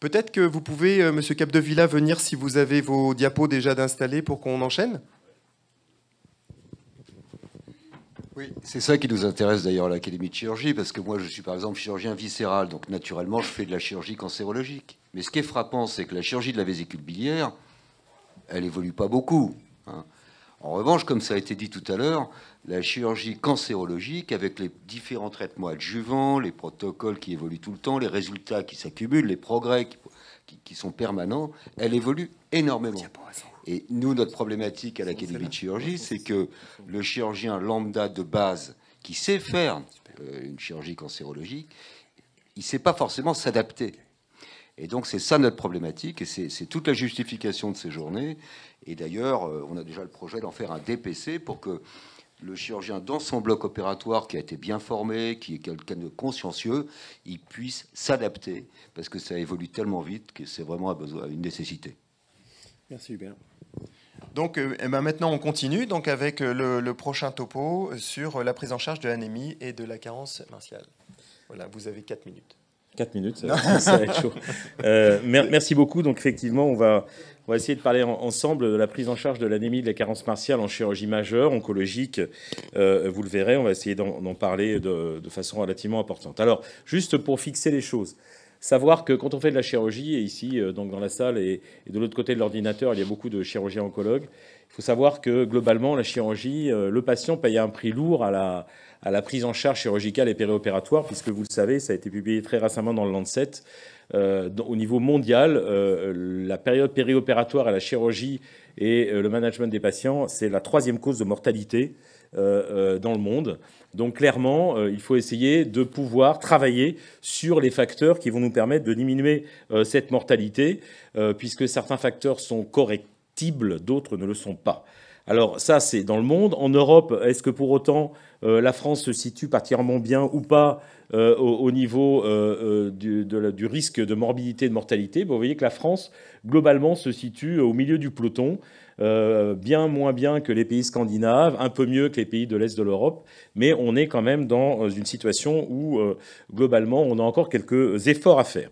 Peut-être que vous pouvez, euh, Monsieur Capdevilla, venir si vous avez vos diapos déjà d'installer pour qu'on enchaîne. Oui, c'est ça qui nous intéresse d'ailleurs à l'Académie de chirurgie, parce que moi je suis par exemple chirurgien viscéral, donc naturellement je fais de la chirurgie cancérologique. Mais ce qui est frappant, c'est que la chirurgie de la vésicule biliaire, elle évolue pas beaucoup. Hein. En revanche, comme ça a été dit tout à l'heure, la chirurgie cancérologique, avec les différents traitements adjuvants, les protocoles qui évoluent tout le temps, les résultats qui s'accumulent, les progrès qui, sont permanents, elle évolue énormément. Et nous, notre problématique à l'Académie de chirurgie, c'est que le chirurgien lambda de base qui sait faire euh, une chirurgie cancérologique, il ne sait pas forcément s'adapter. Et donc c'est ça notre problématique, et c'est toute la justification de ces journées. Et d'ailleurs, euh, on a déjà le projet d'en faire un DPC pour que le chirurgien, dans son bloc opératoire, qui a été bien formé, qui est quelqu'un de consciencieux, il puisse s'adapter, parce que ça évolue tellement vite que c'est vraiment une nécessité. Merci Hubert. Donc euh, eh ben, maintenant on continue donc avec euh, le, le, prochain topo sur la prise en charge de l'anémie et de la carence martiale. Voilà, vous avez 4 minutes. 4 minutes, euh, ça, va être chaud. Euh, merci beaucoup. Donc, effectivement, on va, on va essayer de parler ensemble de la prise en charge de l'anémie de la carence martiale en chirurgie majeure, oncologique. Euh, vous le verrez, on va essayer d'en parler de, de, façon relativement importante. Alors, juste pour fixer les choses, savoir que quand on fait de la chirurgie, et ici, euh, donc dans la salle et, de l'autre côté de l'ordinateur, il y a beaucoup de chirurgiens oncologues, il faut savoir que globalement, la chirurgie, euh, le patient paye un prix lourd à la, prise en charge chirurgicale et périopératoire, puisque vous le savez, ça a été publié très récemment dans le Lancet. Euh, au niveau mondial, la période périopératoire à la chirurgie et le management des patients, c'est la troisième cause de mortalité euh, euh, dans le monde. Donc clairement, euh, il faut essayer de pouvoir travailler sur les facteurs qui vont nous permettre de diminuer cette mortalité, puisque certains facteurs sont correctibles, d'autres ne le sont pas. Alors ça, c'est dans le monde. En Europe, est-ce que pour autant la France se situe particulièrement bien ou pas au, niveau du, risque de morbidité et de mortalité Vous voyez que la France, globalement, se situe au milieu du peloton. Euh, bien moins bien que les pays scandinaves, un peu mieux que les pays de l'Est de l'Europe, mais on est quand même dans euh, une situation où, euh, globalement, on a encore quelques efforts à faire.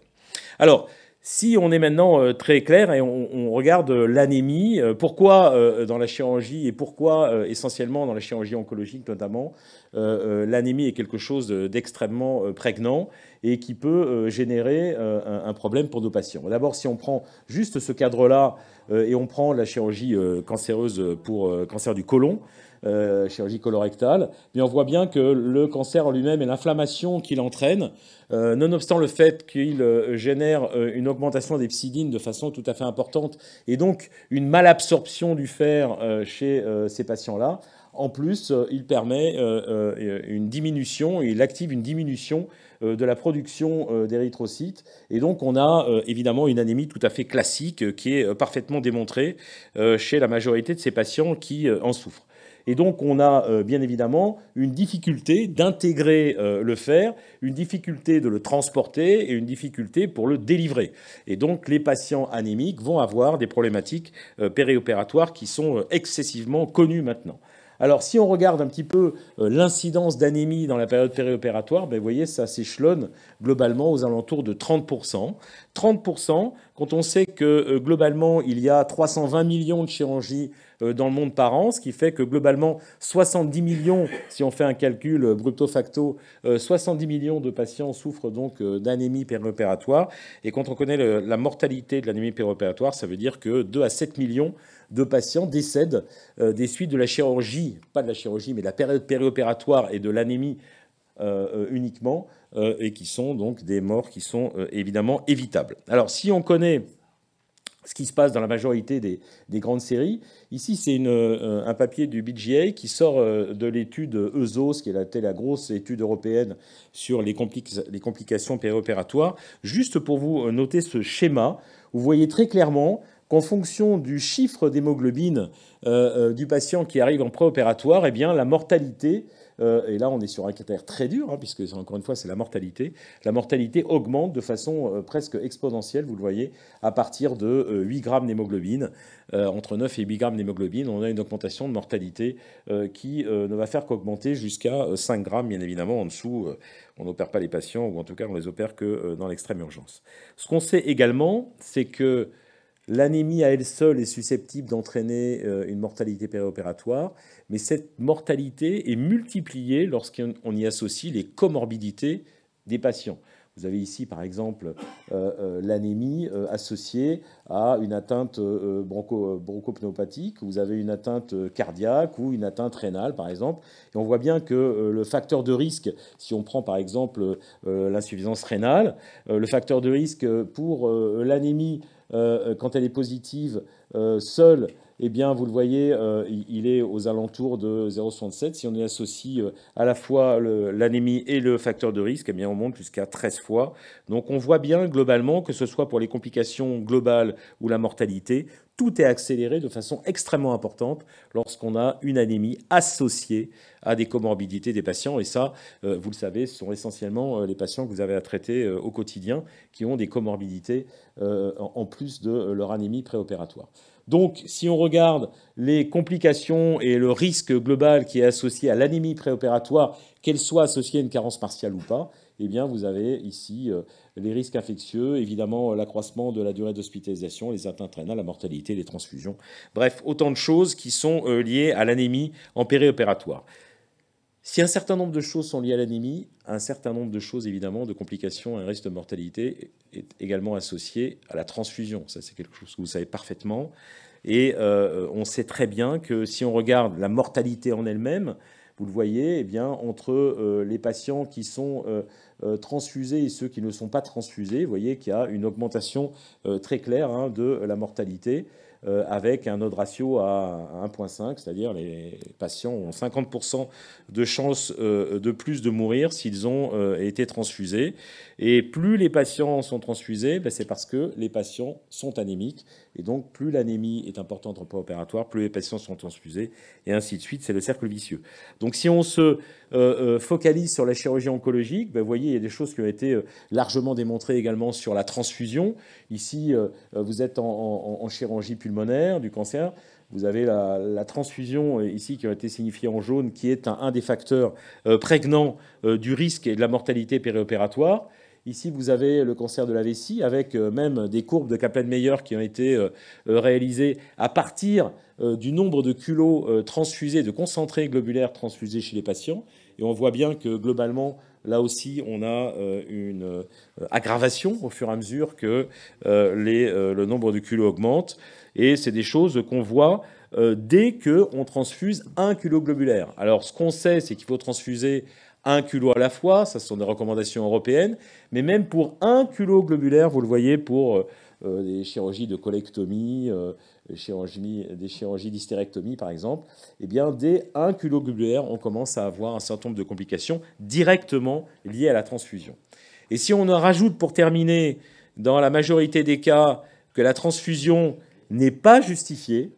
Alors, si on est maintenant euh, très clair et on, regarde euh, l'anémie, euh, pourquoi dans la chirurgie et pourquoi essentiellement dans la chirurgie oncologique notamment, l'anémie est quelque chose d'extrêmement prégnant et qui peut générer un problème pour nos patients. D'abord, si on prend juste ce cadre-là et on prend la chirurgie cancéreuse pour cancer du côlon, euh, chirurgie colorectale, mais on voit bien que le cancer en lui-même et l'inflammation qu'il entraîne, euh, nonobstant le fait qu'il euh, génère une augmentation des psidines de façon tout à fait importante et donc une malabsorption du fer chez ces patients-là, en plus, il permet une diminution, il active une diminution de la production d'érythrocytes. Et donc, on a évidemment une anémie tout à fait classique qui est parfaitement démontrée chez la majorité de ces patients qui en souffrent. Et donc on a euh, bien évidemment une difficulté d'intégrer euh, le fer, une difficulté de le transporter et une difficulté pour le délivrer. Et donc les patients anémiques vont avoir des problématiques euh, périopératoires qui sont excessivement connues maintenant. Alors, si on regarde un petit peu l'incidence d'anémie dans la période périopératoire, ben, vous voyez, ça s'échelonne globalement aux alentours de 30%. 30%, quand on sait que euh, globalement, il y a 320 millions de chirurgies euh, dans le monde par an, ce qui fait que globalement, 70 millions, si on fait un calcul euh, brutto facto, 70 millions de patients souffrent donc d'anémie périopératoire. Et quand on connaît la mortalité de l'anémie périopératoire, ça veut dire que 2 à 7 millions de patients décèdent des suites de la chirurgie, pas de la chirurgie, mais de la période périopératoire et de l'anémie euh, euh, uniquement euh, et qui sont donc des morts qui sont évidemment évitables. Alors si on connaît ce qui se passe dans la majorité des, grandes séries. Ici, c'est un papier du BGA qui sort de l'étude ce qui est la grosse étude européenne sur les, complications périopératoires. Juste pour vous noter ce schéma, vous voyez très clairement qu'en fonction du chiffre d'hémoglobine du patient qui arrive en préopératoire, eh bien, la mortalité euh, et là, on est sur un critère très dur, hein, puisque encore une fois, c'est la mortalité. La mortalité augmente de façon euh, presque exponentielle, vous le voyez, à partir de 8 euh, grammes d'hémoglobine. entre 9 et 8 grammes d'hémoglobine, on a une augmentation de mortalité qui ne va faire qu'augmenter jusqu'à 5 grammes, bien évidemment, en dessous. on n'opère pas les patients, ou en tout cas, on les opère que dans l'extrême urgence. Ce qu'on sait également, c'est que L'anémie à elle seule est susceptible d'entraîner euh, une mortalité périopératoire, mais cette mortalité est multipliée lorsqu'on y associe les comorbidités des patients. Vous avez ici, par exemple, euh, euh, l'anémie associée à une atteinte bronchopnéopathique, vous avez une atteinte cardiaque ou une atteinte rénale, par exemple. Et on voit bien que le facteur de risque, si on prend par exemple l'insuffisance rénale, le facteur de risque pour l'anémie euh, euh, quand elle est positive, euh, seule eh bien, vous le voyez, euh, il est aux alentours de 0,67. Si on y associe euh, à la fois l'anémie et le facteur de risque, eh bien, on monte jusqu'à 13 fois. Donc, on voit bien globalement que ce soit pour les complications globales ou la mortalité, tout est accéléré de façon extrêmement importante lorsqu'on a une anémie associée à des comorbidités des patients. Et ça, euh, vous le savez, ce sont essentiellement les patients que vous avez à traiter au quotidien qui ont des comorbidités en plus de leur anémie préopératoire. Donc, si on regarde les complications et le risque global qui est associé à l'anémie préopératoire, qu'elle soit associée à une carence partielle ou pas, eh bien, vous avez ici euh, les risques infectieux, évidemment euh, l'accroissement de la durée d'hospitalisation, les atteintes rénales, la mortalité, les transfusions. Bref, autant de choses qui sont euh, liées à l'anémie en périopératoire. Si un certain nombre de choses sont liées à l'anémie, un certain nombre de choses, évidemment, de complications et un risque de mortalité est également associé à la transfusion. Ça, c'est quelque chose que vous savez parfaitement. Et euh, on sait très bien que si on regarde la mortalité en elle-même, vous le voyez, eh bien, entre euh, les patients qui sont euh, transfusés et ceux qui ne sont pas transfusés, vous voyez qu'il y a une augmentation très claire hein, de la mortalité. Euh, avec un autre ratio à 1,5, c'est-à-dire les patients ont 50% de chances euh, de plus de mourir s'ils ont euh, été transfusés. Et plus les patients sont transfusés, ben, c'est parce que les patients sont anémiques. Et donc, plus l'anémie est importante en préopératoire, plus les patients sont transfusés, et ainsi de suite. C'est le cercle vicieux. Donc, si on se focalise sur la chirurgie oncologique, ben, vous voyez, il y a des choses qui ont été largement démontrées également sur la transfusion. Ici, vous êtes en, chirurgie publique pulmonaire, du cancer. Vous avez la, transfusion euh, ici qui a été signifiée en jaune, qui est un, des facteurs euh, prégnants euh, du risque et de la mortalité périopératoire. Ici, vous avez le cancer de la vessie, avec même des courbes de Kaplan-Meier qui ont été réalisées à partir du nombre de culots transfusés, de concentrés globulaires transfusés chez les patients. Et on voit bien que globalement, là aussi, on a une aggravation au fur et à mesure que le nombre de culots augmente. Et c'est des choses qu'on voit euh, dès qu'on transfuse un culot globulaire. Alors, ce qu'on sait, c'est qu'il faut transfuser un culot à la fois, ça, ce sont des recommandations européennes, mais même pour un culot globulaire, vous le voyez, pour euh, euh, des chirurgies de colectomie, des chirurgies, d'hystérectomie, par exemple, eh bien, dès un culot globulaire, on commence à avoir un certain nombre de complications directement liées à la transfusion. Et si on en rajoute, pour terminer, dans la majorité des cas, que la transfusion n'est pas justifié.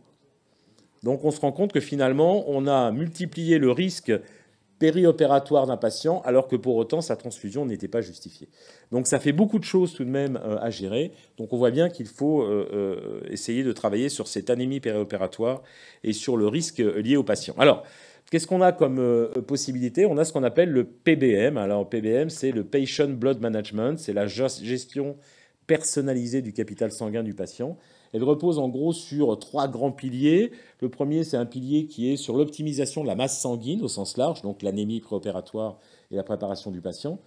Donc on se rend compte que finalement, on a multiplié le risque périopératoire d'un patient, alors que pour autant sa transfusion n'était pas justifiée. Donc ça fait beaucoup de choses tout de même euh, à gérer. Donc on voit bien qu'il faut euh, euh, essayer de travailler sur cette anémie périopératoire et sur le risque lié au patient. Alors, qu'est-ce qu'on a comme possibilité On a ce qu'on appelle le PBM. Alors PBM, c'est le Patient Blood Management, c'est la gestion personnalisée du capital sanguin du patient. Elle repose en gros sur trois grands piliers. Le premier, c'est un pilier qui est sur l'optimisation de la masse sanguine au sens large, donc l'anémie préopératoire et la préparation du patient.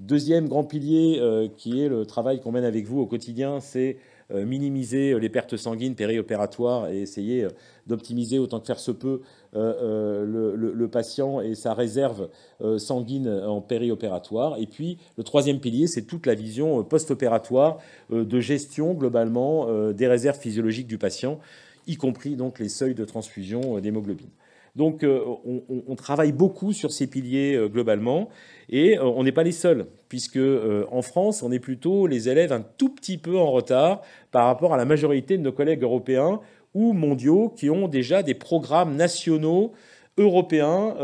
Deuxième grand pilier, euh, qui est le travail qu'on mène avec vous au quotidien, c'est euh, minimiser euh, les pertes sanguines périopératoires et essayer euh, d'optimiser autant que faire se peut le, patient et sa réserve sanguine en périopératoire. Et puis, le troisième pilier, c'est toute la vision post-opératoire de gestion globalement des réserves physiologiques du patient, y compris donc les seuils de transfusion d'hémoglobine. Donc euh, on, travaille beaucoup sur ces piliers euh, globalement et euh, on n'est pas les seuls, puisque en France, on est plutôt les élèves un tout petit peu en retard par rapport à la majorité de nos collègues européens ou mondiaux qui ont déjà des programmes nationaux européens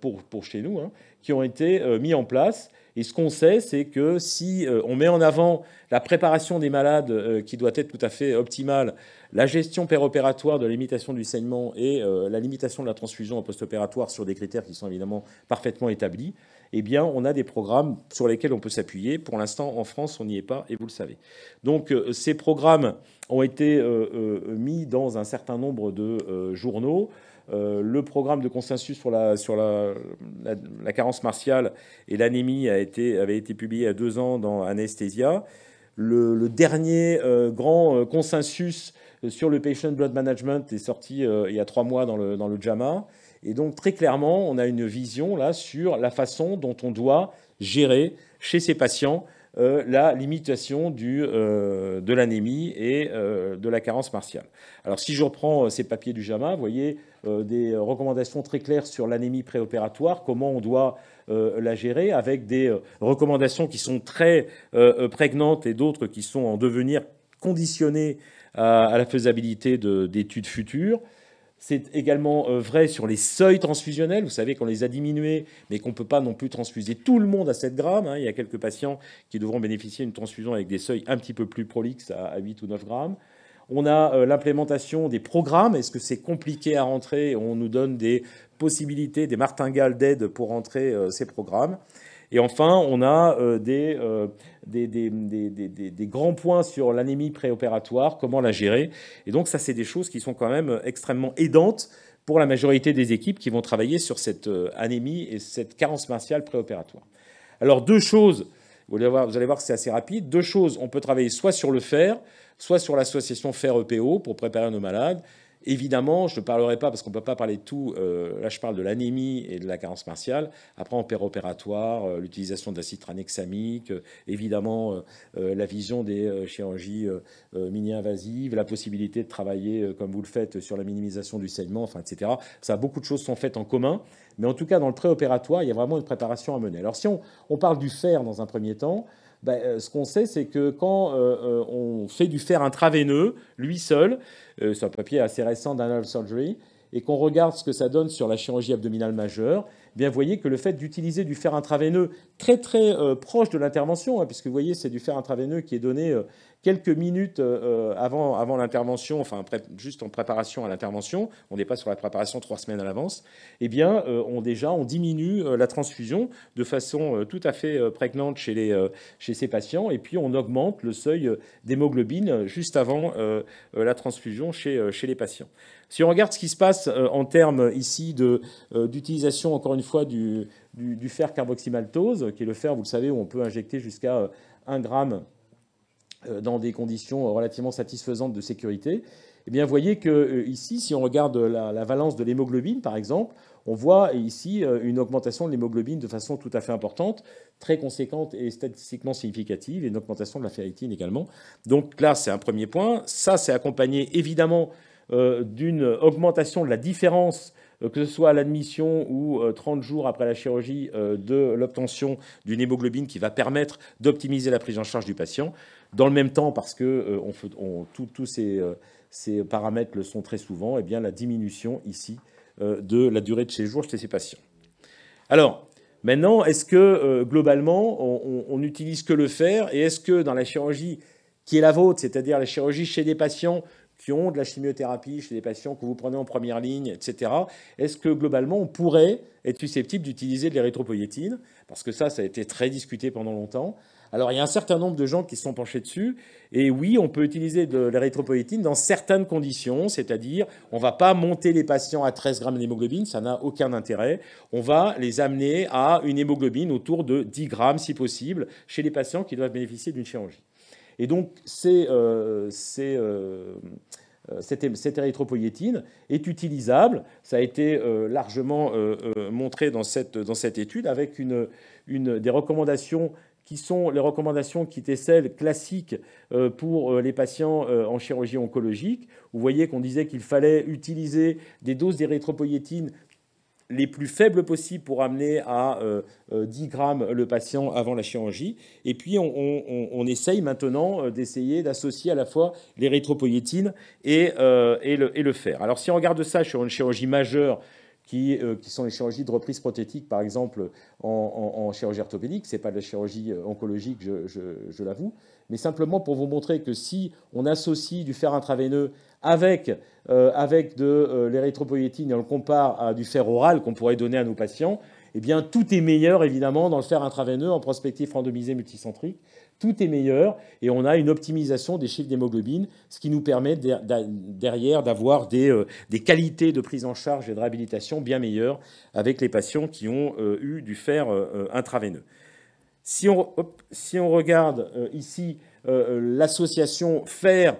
pour, chez nous, hein, qui ont été mis en place. Et ce qu'on sait, c'est que si on met en avant la préparation des malades qui doit être tout à fait optimale la gestion péropératoire de limitation du saignement et euh, la limitation de la transfusion en post-opératoire sur des critères qui sont évidemment parfaitement établis, eh bien, on a des programmes sur lesquels on peut s'appuyer. Pour l'instant, en France, on n'y est pas, et vous le savez. Donc, euh, ces programmes ont été euh, mis dans un certain nombre de journaux. le programme de consensus sur la, sur la, la, carence martiale et l'anémie a été, avait été publié à deux ans dans Anesthesia. Le, dernier grand consensus euh, sur le patient blood management est sorti euh, il y a trois mois dans le, dans JAMA. Et donc, très clairement, on a une vision là sur la façon dont on doit gérer chez ces patients euh, la limitation du, de l'anémie et de la carence martiale. Alors si je reprends ces papiers du JAMA, vous voyez des recommandations très claires sur l'anémie préopératoire, comment on doit la gérer, avec des recommandations qui sont très prégnantes et d'autres qui sont en devenir conditionnées euh, à, la faisabilité d'études futures. C'est également euh, vrai sur les seuils transfusionnels. Vous savez qu'on les a diminués, mais qu'on ne peut pas non plus transfuser tout le monde à 7 grammes. Hein, il y a quelques patients qui devront bénéficier d'une transfusion avec des seuils un petit peu plus prolixes à 8 ou 9 grammes. On a euh, l'implémentation des programmes. Est-ce que c'est compliqué à rentrer On nous donne des possibilités, des martingales d'aide pour rentrer ces programmes. Et enfin, on a euh, euh, des, grands points sur l'anémie préopératoire, comment la gérer. Et donc ça, c'est des choses qui sont quand même euh, extrêmement aidantes pour la majorité des équipes qui vont travailler sur cette anémie et cette carence martiale préopératoire. Alors deux choses, vous allez voir, vous allez voir que c'est assez rapide, deux choses, on peut travailler soit sur le fer, soit sur l'association fer-EPO pour préparer nos malades, Évidemment, je ne parlerai pas, parce qu'on ne peut pas parler de tout, euh, là je parle de l'anémie et de la carence martiale, après en péropératoire, opératoire euh, l'utilisation de l'acide tranexamique, euh, évidemment la vision des chirurgies mini-invasives, la possibilité de travailler, comme vous le faites, sur la minimisation du saignement, enfin, etc. Ça, beaucoup de choses sont faites en commun, mais en tout cas dans le préopératoire, il y a vraiment une préparation à mener. Alors si on parle du fer dans un premier temps, ben, euh, ce qu'on sait, c'est que quand euh, euh, on fait du fer intraveineux, lui seul, c'est un papier assez récent d'Anal Surgery, et qu'on regarde ce que ça donne sur la chirurgie abdominale majeure, eh bien vous voyez que le fait d'utiliser du fer intraveineux très très proche de l'intervention, hein, puisque vous voyez c'est du fer intraveineux qui est donné quelques minutes euh, euh, avant, l'intervention, enfin juste en préparation à l'intervention, on n'est pas sur la préparation trois semaines à l'avance, eh bien, euh, on, déjà, on diminue la transfusion de façon tout à fait prégnante chez, les, chez ces patients, et puis on augmente le seuil d'hémoglobine juste avant la transfusion chez, chez les patients. Si on regarde ce qui se passe en termes ici d'utilisation, encore une fois, du, fer carboxymaltose, qui est le fer, vous le savez, où on peut injecter jusqu'à 1 gramme euh, dans des conditions euh, relativement satisfaisantes de sécurité, eh bien, vous voyez que euh, ici, si on regarde la, la valence de l'hémoglobine, par exemple, on voit ici une augmentation de l'hémoglobine de façon tout à fait importante, très conséquente et statistiquement significative, et une augmentation de la ferritine également. Donc là, c'est un premier point. Ça, c'est accompagné évidemment d'une augmentation de la différence euh, que ce soit à l'admission ou 30 euh, jours après la chirurgie euh, de l'obtention d'une hémoglobine qui va permettre d'optimiser la prise en charge du patient. Dans le même temps, parce que tous ces, paramètres le sont très souvent, et eh bien, la diminution ici de la durée de séjour chez ces patients. Alors, maintenant, est-ce que globalement, on n'utilise que le fer et est-ce que dans la chirurgie qui est la vôtre, c'est-à-dire la chirurgie chez des patients qui ont de la chimiothérapie chez les patients que vous prenez en première ligne, etc. Est-ce que globalement, on pourrait être susceptible d'utiliser de l'érythropoïétine Parce que ça, ça a été très discuté pendant longtemps. Alors, il y a un certain nombre de gens qui se sont penchés dessus. Et oui, on peut utiliser de l'érythropoïétine dans certaines conditions, c'est-à-dire on ne va pas monter les patients à 13 grammes d'hémoglobine, ça n'a aucun intérêt. On va les amener à une hémoglobine autour de 10 grammes, si possible, chez les patients qui doivent bénéficier d'une chirurgie. Et donc, euh, euh, euh, cette, érythropoïétine est utilisable, ça a été largement montré dans cette, dans cette étude, avec une, une, des recommandations qui sont les recommandations qui étaient celles classiques pour les patients en chirurgie oncologique. Vous voyez qu'on disait qu'il fallait utiliser des doses d'érythropoïétine les plus faibles possibles pour amener à 10 euh, euh, grammes le patient avant la chirurgie. Et puis, on, essaye maintenant euh, d'essayer d'associer à la fois les et, et, le, fer. Alors, si on regarde ça sur une chirurgie majeure, qui, qui sont les chirurgies de reprise prothétique, par exemple, en, chirurgie orthopédique. Ce n'est pas de la chirurgie oncologique, je l'avoue. Mais simplement pour vous montrer que si on associe du fer intraveineux avec, euh, avec de euh, l'érythropoïétine et on le compare à du fer oral qu'on pourrait donner à nos patients, eh bien, tout est meilleur, évidemment, dans le fer intraveineux, en prospectif randomisé multicentrique. Tout est meilleur et on a une optimisation des chiffres d'hémoglobine, ce qui nous permet derrière d'avoir des, euh, des, qualités de prise en charge et de réhabilitation bien meilleures avec les patients qui ont eu du fer intraveineux. Si on, si on regarde ici l'association fer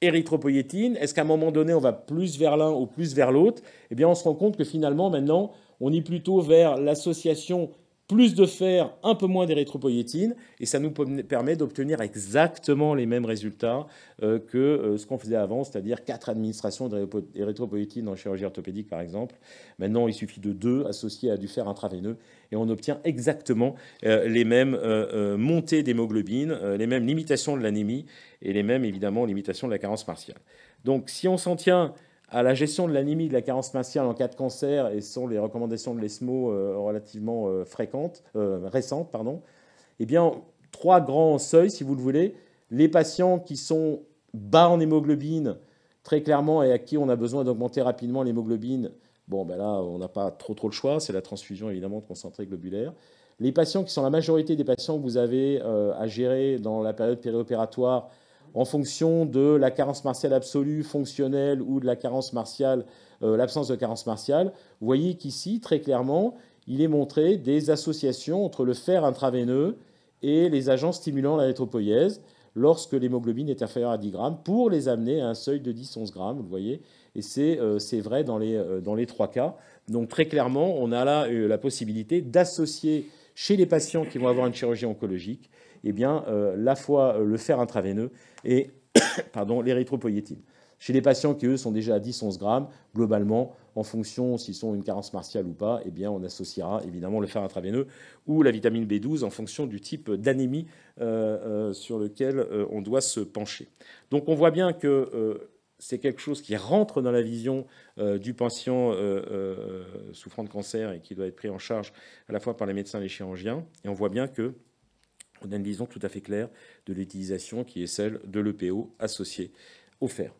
érythropoïétine Est-ce qu'à un moment donné, on va plus vers l'un ou plus vers l'autre Eh bien, on se rend compte que finalement, maintenant, on est plutôt vers l'association plus de fer, un peu moins d'érythropoïétine, et ça nous permet d'obtenir exactement les mêmes résultats euh, que euh, ce qu'on faisait avant, c'est-à-dire quatre administrations d'érythropoïétine en chirurgie orthopédique, par exemple. Maintenant, il suffit de deux associés à du fer intraveineux, et on obtient exactement euh, les mêmes montées d'hémoglobine, les mêmes limitations de l'anémie, et les mêmes, évidemment, limitations de la carence martiale. Donc, si on s'en tient à la gestion de l'anémie de la carence martiale en cas de cancer, et ce sont les recommandations de l'ESMO euh, relativement euh, fréquentes, euh, récentes, pardon, eh bien, trois grands seuils, si vous le voulez. Les patients qui sont bas en hémoglobine, très clairement, et à qui on a besoin d'augmenter rapidement l'hémoglobine, bon, ben là, on n'a pas trop trop le choix, c'est la transfusion, évidemment, de concentré globulaire. Les patients qui sont la majorité des patients que vous avez à gérer dans la période périopératoire, en fonction de la carence martiale absolue, fonctionnelle ou de la carence martiale, euh, l'absence de carence martiale, vous voyez qu'ici, très clairement, il est montré des associations entre le fer intraveineux et les agents stimulant la l'érythropoïèse lorsque l'hémoglobine est inférieure à 10 grammes pour les amener à un seuil de 10-11 grammes, vous le voyez. Et c'est euh, vrai euh, dans les trois cas. Donc très clairement, on a là la possibilité d'associer chez les patients qui vont avoir une chirurgie oncologique eh bien, euh, la fois euh, le fer intraveineux et pardon, l'érythropoïétine. Chez les patients qui, eux, sont déjà à 10-11 grammes, globalement, en fonction s'ils ont une carence martiale ou pas, eh bien, on associera évidemment le fer intraveineux ou la vitamine B12 en fonction du type d'anémie euh, sur lequel on doit se pencher. Donc on voit bien que c'est quelque chose qui rentre dans la vision du patient souffrant de cancer et qui doit être pris en charge à la fois par les médecins et les chirurgiens. Et on voit bien que on a une vision tout à fait claire de l'utilisation qui est celle de l'EPO associé au fer.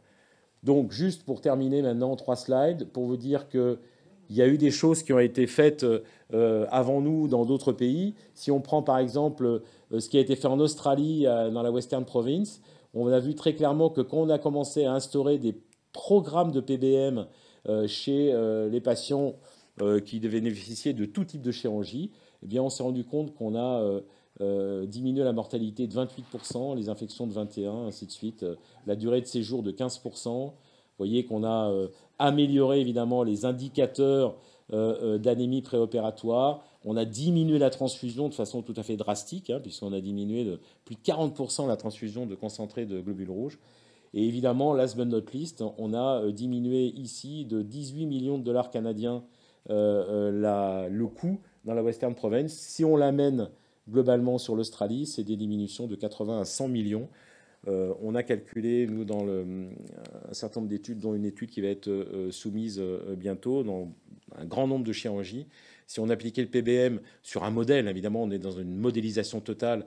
Donc, juste pour terminer maintenant, trois slides, pour vous dire que il y a eu des choses qui ont été faites euh, avant nous dans d'autres pays. Si on prend par exemple euh, ce qui a été fait en Australie, euh, dans la Western Province, on a vu très clairement que quand on a commencé à instaurer des programmes de PBM chez les patients qui devaient bénéficier de tout type de chirurgie, eh bien on s'est rendu compte qu'on a euh, diminuer la mortalité de 28%, les infections de 21%, ainsi de suite, euh, la durée de séjour de 15%. Vous voyez qu'on a euh, amélioré évidemment les indicateurs euh, d'anémie préopératoire. On a diminué la transfusion de façon tout à fait drastique, hein, puisqu'on a diminué de plus de 40% la transfusion de concentré de globules rouges. Et évidemment, last but not least, on a diminué ici de 18 millions de dollars canadiens le coût dans la Western Province. Si on l'amène Globalement, sur l'Australie, c'est des diminutions de 80 à 100 millions. Euh, on a calculé, nous, dans euh, un certain nombre d'études, dont une étude qui va être euh, soumise bientôt, dans un grand nombre de chirurgies. Si on appliquait le PBM sur un modèle, évidemment, on est dans une modélisation totale,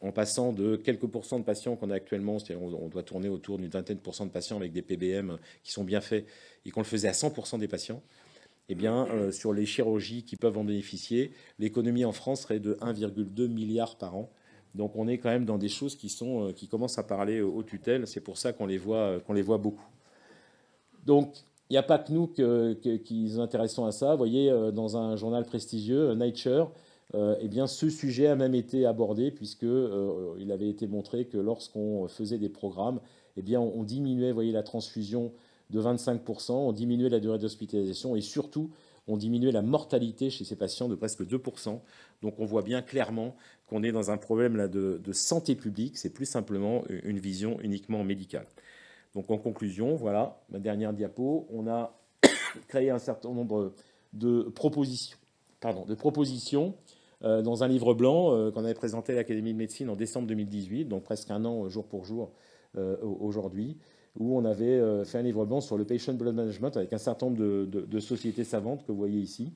en passant de quelques pourcents de patients qu'on a actuellement, on, on, doit tourner autour d'une vingtaine de pourcents de patients avec des PBM qui sont bien faits, et qu'on le faisait à 100% des patients, eh bien, euh, sur les chirurgies qui peuvent en bénéficier, l'économie en France serait de 1,2 milliard par an. Donc on est quand même dans des choses qui, sont, euh, qui commencent à parler aux tutelles. C'est pour ça qu'on les, voit, euh, qu'on les voit beaucoup. Donc il n'y a pas que nous qui nous intéressons à ça. Vous voyez, dans un journal prestigieux, Nature, eh bien, ce sujet a même été abordé puisqu'il il avait été montré que lorsqu'on faisait des programmes, eh bien, on, diminuait voyez, la transfusion de 25%, ont diminué la durée d'hospitalisation et surtout, ont diminué la mortalité chez ces patients de presque 2%. Donc on voit bien clairement qu'on est dans un problème là de, santé publique, c'est plus simplement une vision uniquement médicale. Donc en conclusion, voilà, ma dernière diapo, on a créé un certain nombre de propositions, de propositions euh, dans un livre blanc euh, qu'on avait présenté à l'Académie de médecine en décembre 2018, donc presque un an euh, jour pour jour aujourd'hui où on avait euh, fait un livre blanc sur le patient blood management avec un certain nombre de, sociétés savantes que vous voyez ici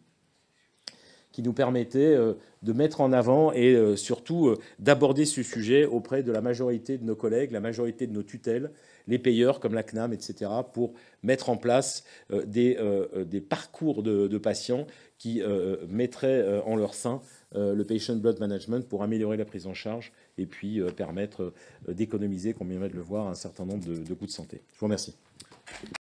qui nous permettait euh, de mettre en avant et euh, surtout d'aborder ce sujet auprès de la majorité de nos collègues, la majorité de nos tutelles, les payeurs comme la CNAM, etc., pour mettre en place des, parcours de, patients qui mettraient en leur sein le patient blood management pour améliorer la prise en charge et puis euh, permettre euh, d'économiser, comme on de le voir, un certain nombre de coûts de santé. Je vous remercie.